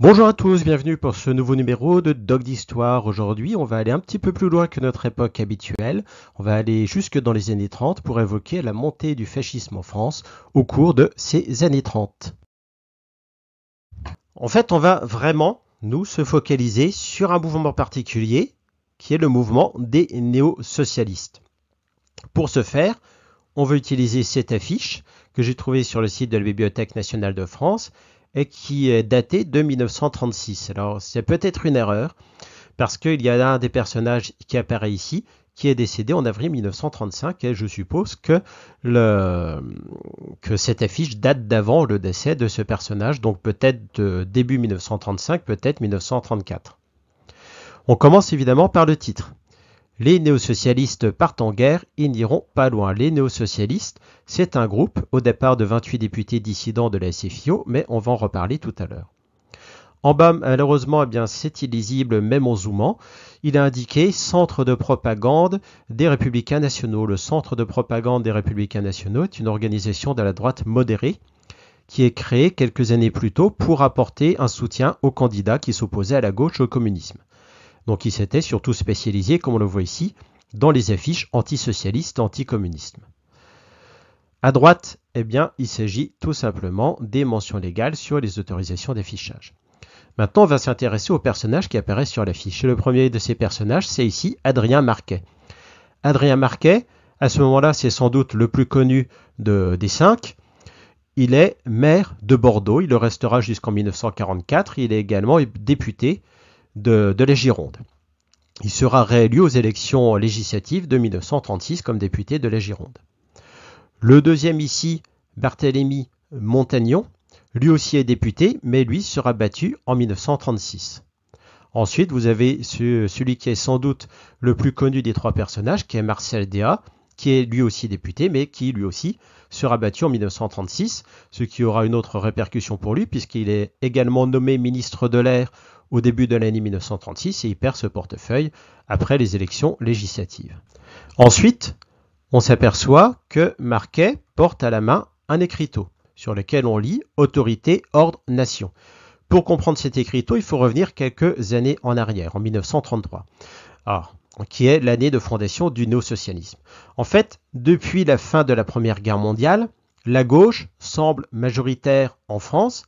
Bonjour à tous, bienvenue pour ce nouveau numéro de Dog d'Histoire. Aujourd'hui, on va aller un petit peu plus loin que notre époque habituelle. On va aller jusque dans les années 30 pour évoquer la montée du fascisme en France au cours de ces années 30. En fait, on va vraiment nous se focaliser sur un mouvement particulier qui est le mouvement des néo-socialistes. Pour ce faire, on veut utiliser cette affiche que j'ai trouvée sur le site de la Bibliothèque nationale de France et qui est daté de 1936. Alors c'est peut-être une erreur parce qu'il y a un des personnages qui apparaît ici qui est décédé en avril 1935 et je suppose que, le, que cette affiche date d'avant le décès de ce personnage, donc peut-être début 1935, peut-être 1934. On commence évidemment par le titre. Les néo-socialistes partent en guerre, ils n'iront pas loin. Les néo-socialistes, c'est un groupe au départ de 28 députés dissidents de la SFIO, mais on va en reparler tout à l'heure. En bas, malheureusement, eh c'est illisible même en zoomant. Il a indiqué Centre de propagande des républicains nationaux. Le Centre de propagande des républicains nationaux est une organisation de la droite modérée qui est créée quelques années plus tôt pour apporter un soutien aux candidats qui s'opposaient à la gauche au communisme. Donc il s'était surtout spécialisé, comme on le voit ici, dans les affiches antisocialistes, anticommunisme. À droite, eh bien, il s'agit tout simplement des mentions légales sur les autorisations d'affichage. Maintenant, on va s'intéresser aux personnages qui apparaissent sur l'affiche. Le premier de ces personnages, c'est ici Adrien Marquet. Adrien Marquet, à ce moment-là, c'est sans doute le plus connu des cinq. Il est maire de Bordeaux, il le restera jusqu'en 1944, il est également député de, la Gironde. Il sera réélu aux élections législatives de 1936 comme député de la Gironde. Le deuxième ici, Barthélemy Montagnon, lui aussi est député, mais lui sera battu en 1936. Ensuite, vous avez celui qui est sans doute le plus connu des trois personnages, qui est Marcel Déa, qui est lui aussi député, mais qui lui aussi sera battu en 1936, ce qui aura une autre répercussion pour lui, puisqu'il est également nommé ministre de l'air au début de l'année 1936 et il perd ce portefeuille après les élections législatives. Ensuite, on s'aperçoit que Marquet porte à la main un écriteau sur lequel on lit Autorité, Ordre, Nation. Pour comprendre cet écriteau, il faut revenir quelques années en arrière, en 1933, ah, qui est l'année de fondation du néo-socialisme. En fait, depuis la fin de la Première Guerre mondiale, la gauche semble majoritaire en France,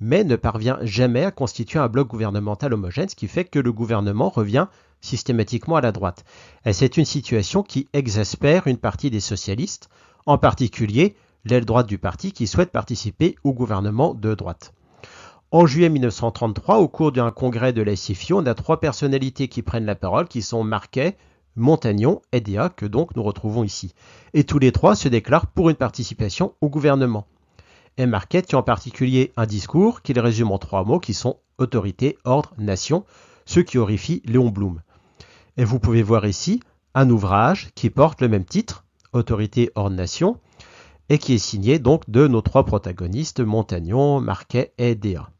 mais ne parvient jamais à constituer un bloc gouvernemental homogène, ce qui fait que le gouvernement revient systématiquement à la droite. Et c'est une situation qui exaspère une partie des socialistes, en particulier l'aile droite du parti qui souhaite participer au gouvernement de droite. En juillet 1933, au cours d'un congrès de la SFIO, on a trois personnalités qui prennent la parole, qui sont Marquet, Montagnon et Déa, que donc nous retrouvons ici. Et tous les trois se déclarent pour une participation au gouvernement et Marquet ont en particulier un discours qu'il résume en trois mots qui sont autorité, ordre, nation, ce qui horrifie Léon Blum. Et vous pouvez voir ici un ouvrage qui porte le même titre, Autorité, ordre, nation, et qui est signé donc de nos trois protagonistes, Montagnon, Marquet et Déa.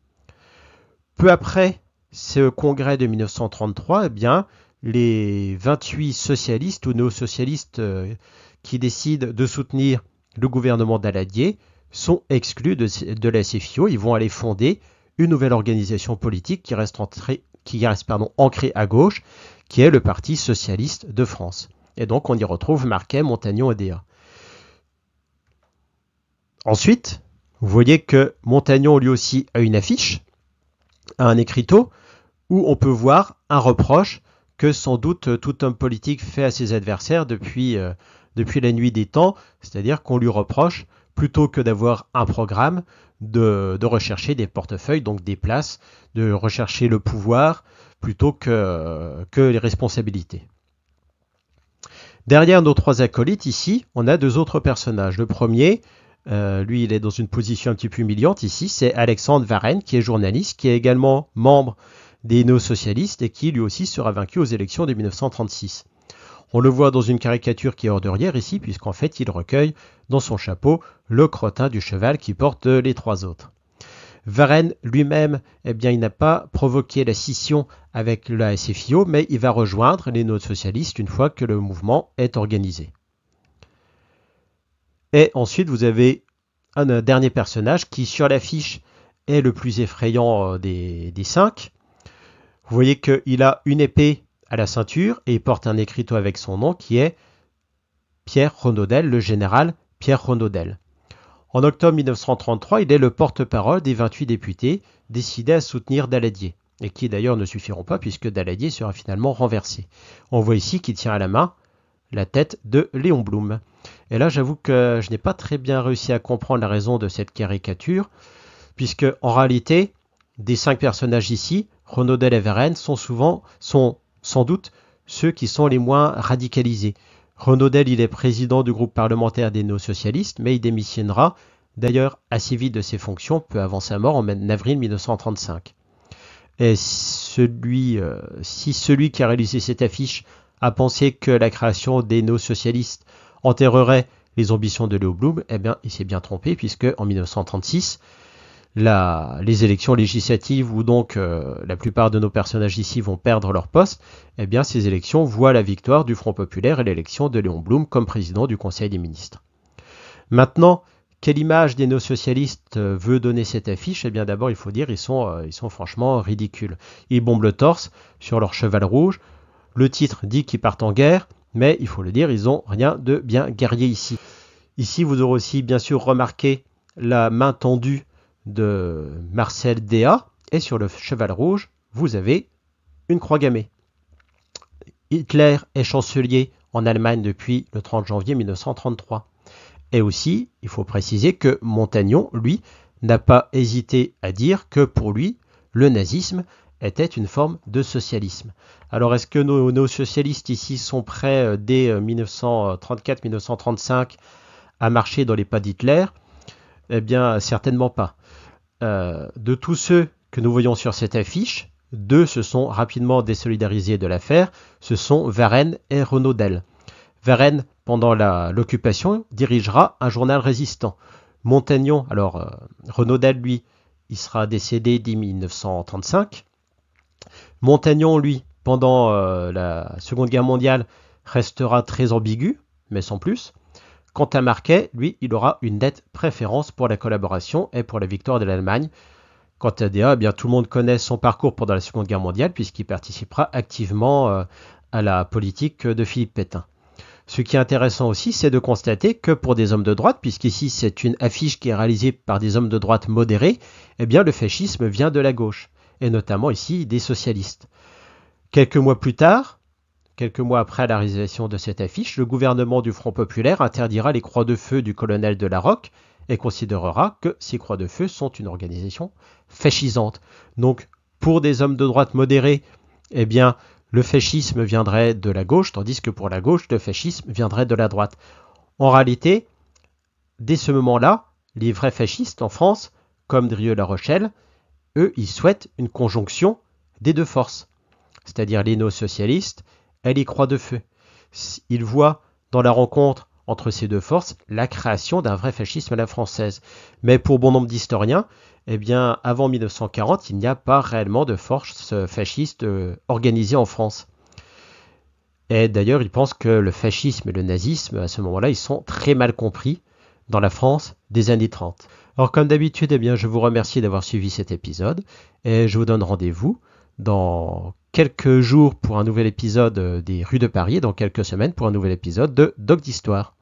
Peu après ce congrès de 1933, eh bien, les 28 socialistes ou néo-socialistes euh, qui décident de soutenir le gouvernement d'Aladier sont exclus de, la CFIO. Ils vont aller fonder une nouvelle organisation politique qui reste, ancrée à gauche, qui est le Parti socialiste de France. Et donc on y retrouve Marquet, Montagnon et Déa. Ensuite, vous voyez que Montagnon lui aussi a une affiche, un écriteau, où on peut voir un reproche que sans doute tout homme politique fait à ses adversaires depuis, euh, depuis la nuit des temps, c'est-à-dire qu'on lui reproche plutôt que d'avoir un programme, de, rechercher des portefeuilles, donc des places, de rechercher le pouvoir plutôt que, que les responsabilités. Derrière nos trois acolytes, ici, on a deux autres personnages. Le premier, euh, lui, il est dans une position un petit peu humiliante ici, c'est Alexandre Varenne, qui est journaliste, qui est également membre des néo-socialistes et qui lui aussi sera vaincu aux élections de 1936. On le voit dans une caricature qui est hors de rire ici, puisqu'en fait il recueille dans son chapeau le crottin du cheval qui porte les trois autres. Varenne lui-même, eh bien, il n'a pas provoqué la scission avec la SFIO, mais il va rejoindre les notes socialistes une fois que le mouvement est organisé. Et ensuite, vous avez un dernier personnage qui, sur l'affiche, est le plus effrayant euh, des, des cinq. Vous voyez qu'il a une épée à la ceinture et il porte un écriteau avec son nom qui est Pierre Renaudel, le général Pierre Renaudel. En octobre 1933, il est le porte-parole des 28 députés décidés à soutenir Daladier, et qui d'ailleurs ne suffiront pas puisque Daladier sera finalement renversé. On voit ici qu'il tient à la main la tête de Léon Blum. Et là, j'avoue que je n'ai pas très bien réussi à comprendre la raison de cette caricature, puisque en réalité, des cinq personnages ici, Renaudel et Varenne, sont souvent sont sans doute ceux qui sont les moins radicalisés. Renaudel, il est président du groupe parlementaire des néo-socialistes, mais il démissionnera d'ailleurs assez vite de ses fonctions, peu avant sa mort, en avril 1935. Et celui, euh, si celui qui a réalisé cette affiche a pensé que la création des néo-socialistes enterrerait les ambitions de Léo Blum, eh bien, il s'est bien trompé, puisque en 1936, les élections législatives où donc euh, la plupart de nos personnages ici vont perdre leur poste, eh bien ces élections voient la victoire du Front Populaire et l'élection de Léon Blum comme président du Conseil des ministres. Maintenant, quelle image des néo-socialistes euh, veut donner cette affiche Eh bien d'abord, il faut dire, ils sont, euh, ils sont franchement ridicules. Ils bombent le torse sur leur cheval rouge. Le titre dit qu'ils partent en guerre, mais il faut le dire, ils n'ont rien de bien guerrier ici. Ici, vous aurez aussi bien sûr remarqué la main tendue de Marcel Déa. Et sur le cheval rouge, vous avez une croix gammée. Hitler est chancelier en Allemagne depuis le 30 janvier 1933. Et aussi, il faut préciser que Montagnon, lui, n'a pas hésité à dire que pour lui, le nazisme était une forme de socialisme. Alors est-ce que nos, nos, socialistes ici sont prêts euh, dès 1934-1935 euh, à marcher dans les pas d'Hitler Eh bien certainement pas. Euh, de tous ceux que nous voyons sur cette affiche, deux se sont rapidement désolidarisés de l'affaire, ce sont Varenne et Renaudel. Varenne, pendant l'occupation, dirigera un journal résistant. Montagnon, alors euh, Renaudel, lui, il sera décédé dès 1935. Montagnon, lui, pendant euh, la Seconde Guerre mondiale, restera très ambigu, mais sans plus. Quant à Marquet, lui, il aura une nette préférence pour la collaboration et pour la victoire de l'Allemagne. Quant à Déa, eh bien, tout le monde connaît son parcours pendant la Seconde Guerre mondiale puisqu'il participera activement euh, à la politique de Philippe Pétain. Ce qui est intéressant aussi, c'est de constater que pour des hommes de droite, puisqu'ici c'est une affiche qui est réalisée par des hommes de droite modérés, eh bien le fascisme vient de la gauche, et notamment ici des socialistes. Quelques mois plus tard, Quelques mois après la réalisation de cette affiche, le gouvernement du Front populaire interdira les croix de feu du colonel de la Roque et considérera que ces croix de feu sont une organisation fascisante. Donc, pour des hommes de droite modérés, eh bien, le fascisme viendrait de la gauche, tandis que pour la gauche, le fascisme viendrait de la droite. En réalité, dès ce moment-là, les vrais fascistes en France, comme Drieux-La Rochelle, eux, ils souhaitent une conjonction des deux forces, c'est-à-dire les néo-socialistes elle y croit de feu. Il voit dans la rencontre entre ces deux forces la création d'un vrai fascisme à la française. Mais pour bon nombre d'historiens, eh bien, avant 1940, il n'y a pas réellement de force fasciste euh, organisée en France. Et d'ailleurs, il pense que le fascisme et le nazisme, à ce moment-là, ils sont très mal compris dans la France des années 30. Alors, comme d'habitude, eh bien, je vous remercie d'avoir suivi cet épisode et je vous donne rendez-vous dans quelques jours pour un nouvel épisode euh, des Rues de Paris et dans quelques semaines pour un nouvel épisode de Doc d'Histoire.